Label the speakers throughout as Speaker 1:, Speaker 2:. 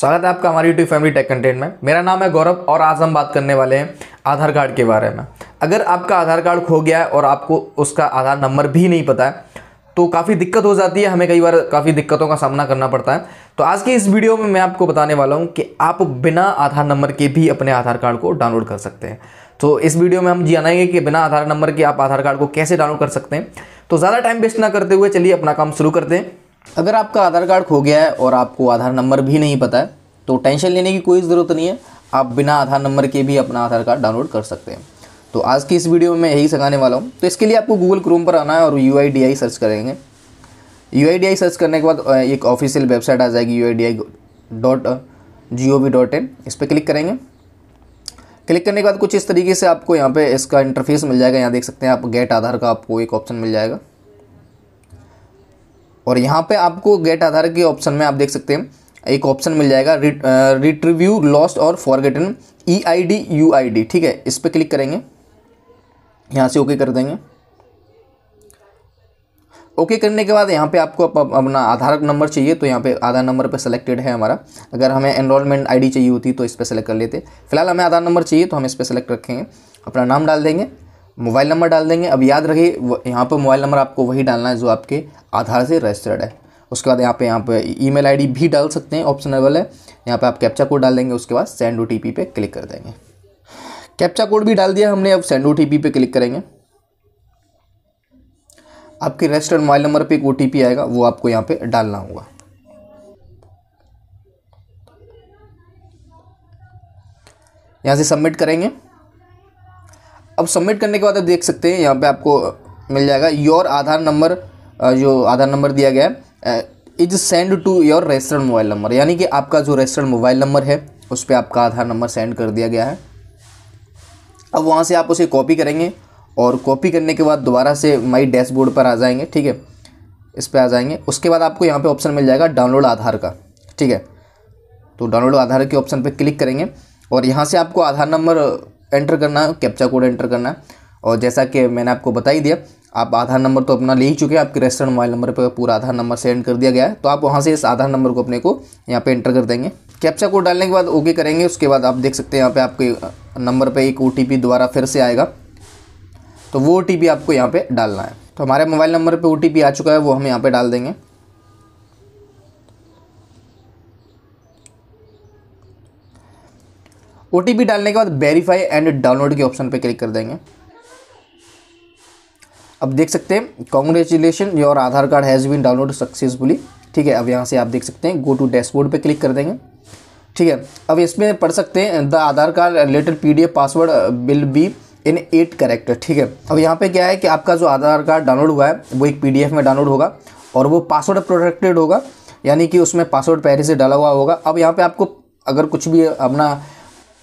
Speaker 1: स्वागत है आपका हमारी यूट्यूब फैमिली टेक कंटेंट में मेरा नाम है गौरव और आज हम बात करने वाले हैं आधार कार्ड के बारे में अगर आपका आधार कार्ड खो गया है और आपको उसका आधार नंबर भी नहीं पता है तो काफ़ी दिक्कत हो जाती है हमें कई बार काफ़ी दिक्कतों का सामना करना पड़ता है तो आज की इस वीडियो में मैं आपको बताने वाला हूँ कि आप बिना आधार नंबर के भी अपने आधार कार्ड को डाउनलोड कर सकते हैं तो इस वीडियो में हम जानेंगे कि बिना आधार नंबर के आप आधार कार्ड को कैसे डाउनलोड कर सकते हैं तो ज़्यादा टाइम वेस्ट ना करते हुए चलिए अपना काम शुरू करते हैं अगर आपका आधार कार्ड खो गया है और आपको आधार नंबर भी नहीं पता है तो टेंशन लेने की कोई ज़रूरत नहीं है आप बिना आधार नंबर के भी अपना आधार कार्ड डाउनलोड कर सकते हैं तो आज की इस वीडियो में यही सिखाने वाला हूँ तो इसके लिए आपको गूगल क्रोम पर आना है और यू आई सर्च करेंगे यू सर्च करने के बाद एक ऑफिशियल वेबसाइट आ जाएगी U dot G O V dot in इस पर क्लिक करेंगे क्लिक करने के बाद कुछ इस तरीके से आपको यहाँ पे इसका इंटरफेस मिल जाएगा यहाँ देख सकते हैं आप गेट आधार का आपको एक ऑप्शन मिल जाएगा और यहाँ पे आपको गेट आधार के ऑप्शन में आप देख सकते हैं एक ऑप्शन मिल जाएगा रिट्रीव्यू लॉस्ट और forgotten E I D U I D ठीक है इस पर क्लिक करेंगे यहाँ से ओके कर देंगे ओके करने के बाद यहाँ पे आपको अप, अपना आधार नंबर चाहिए तो यहाँ पे आधार नंबर पे सेलेक्टेड है हमारा अगर हमें एनरोलमेंट आईडी चाहिए होती तो इस पर सेलेक्ट कर लेते फिलहाल हमें आधार नंबर चाहिए तो हम इस पर सेलेक्ट रखेंगे अपना नाम डाल देंगे मोबाइल नंबर डाल देंगे अब याद रखिए यहाँ पर मोबाइल नंबर आपको वही डालना है जो आपके आधार से रजिस्टर्ड है उसके बाद यहाँ पे यहाँ पे ईमेल आईडी भी डाल सकते हैं ऑप्शनेबल है यहाँ पे आप कैप्चा कोड डाल देंगे उसके बाद सेंड ओ पे क्लिक कर देंगे कैप्चा कोड भी डाल दिया हमने अब सेंड ओ पे क्लिक करेंगे आपके रजिस्टर्ड मोबाइल नंबर पे एक ओ आएगा वो आपको यहाँ पे डालना होगा यहाँ से सबमिट करेंगे अब सबमिट करने के बाद आप देख सकते हैं यहाँ पे आपको मिल जाएगा योर आधार नंबर जो आधार नंबर दिया गया है is send to your registered mobile number यानी कि आपका जो रजिस्टर्ड मोबाइल नंबर है उस पर आपका आधार नंबर सेंड कर दिया गया है अब वहाँ से आप उसे कॉपी करेंगे और कॉपी करने के बाद दोबारा से माई डैशबोर्ड पर आ जाएंगे ठीक है इस पर आ जाएंगे उसके बाद आपको यहाँ पर ऑप्शन मिल जाएगा डाउनलोड आधार का ठीक है तो डाउनलोड आधार के ऑप्शन पर क्लिक करेंगे और यहाँ से आपको आधार नंबर एंटर करना है कैप्चा कोड एंटर करना है और जैसा कि मैंने आपको बता ही दिया आप आधार नंबर तो अपना ले ही चुके हैं आपके रजिस्टर्ड मोबाइल नंबर पर पूरा आधार नंबर सेंड कर दिया गया है तो आप वहाँ से इस आधार नंबर को अपने को यहाँ पे एंटर कर देंगे कैप्चा कोड डालने के बाद ओके करेंगे उसके बाद आप देख सकते हैं यहाँ पे आपके नंबर पे एक ओ दोबारा फिर से आएगा तो वो ओ आपको यहाँ पर डालना है तो हमारे मोबाइल नंबर पर ओ आ चुका है वो हम यहाँ पर डाल देंगे ओ डालने के बाद वेरीफाई एंड डाउनलोड के ऑप्शन पर क्लिक कर देंगे अब देख सकते हैं congratulation your Aadhaar card has been download successfully ठीक है अब यहाँ से आप देख सकते हैं गो टू डैशबोर्ड पे क्लिक कर देंगे ठीक है अब इसमें पढ़ सकते हैं the Aadhaar card letter PDF password will be in eight character ठीक है अब यहाँ पे क्या है कि आपका जो आधार कार्ड डाउनलोड हुआ है वो एक पी में डाउनलोड होगा और वो पासवर्ड प्रोटेक्टेड होगा यानी कि उसमें पासवर्ड पहले से डाला हुआ होगा अब यहाँ पर आपको अगर कुछ भी अपना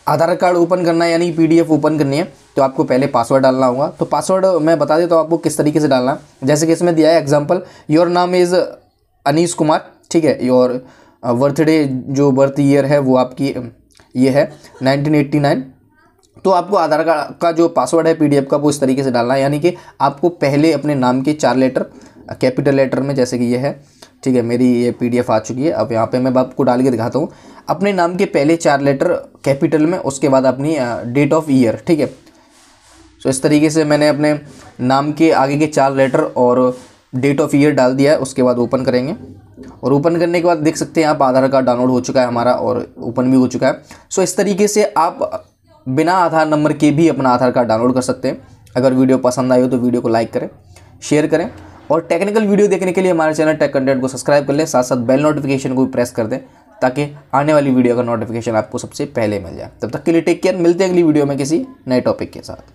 Speaker 1: आधार कार्ड ओपन करना है यानी पीडीएफ ओपन करनी है तो आपको पहले पासवर्ड डालना होगा तो पासवर्ड मैं बता देता तो हूँ आपको किस तरीके से डालना है जैसे कि इसमें दिया है एग्जाम्पल योर नाम इज़ अनीस कुमार ठीक है योर बर्थडे uh, जो बर्थ ईयर है वो आपकी um, ये है 1989 तो आपको आधार कार्ड का जो पासवर्ड है पीडीएफ का वो इस तरीके से डालना है यानी कि आपको पहले अपने नाम के चार लेटर कैपिटल लेटर में जैसे कि ये है ठीक है मेरी ये पीडीएफ आ चुकी है अब यहाँ पे मैं आपको डाल के दिखाता हूँ अपने नाम के पहले चार लेटर कैपिटल में उसके बाद अपनी डेट ऑफ ईयर ठीक है तो इस तरीके से मैंने अपने नाम के आगे के चार लेटर और डेट ऑफ ईयर डाल दिया है उसके बाद ओपन करेंगे और ओपन करने के बाद देख सकते हैं आप आधार कार्ड डाउनलोड हो चुका है हमारा और ओपन भी हो चुका है सो इस तरीके से आप बिना आधार नंबर के भी अपना आधार कार्ड डाउनलोड कर सकते हैं अगर वीडियो पसंद आई हो तो वीडियो को लाइक करें शेयर करें और टेक्निकल वीडियो देखने के लिए हमारे चैनल टेक कंटेंट को सब्सक्राइब कर लें साथ साथ बेल नोटिफिकेशन को भी प्रेस कर दें ताकि आने वाली वीडियो का नोटिफिकेशन आपको सबसे पहले मिल जाए तब तक के लिए टेक केयर मिलते हैं अगली वीडियो में किसी नए टॉपिक के साथ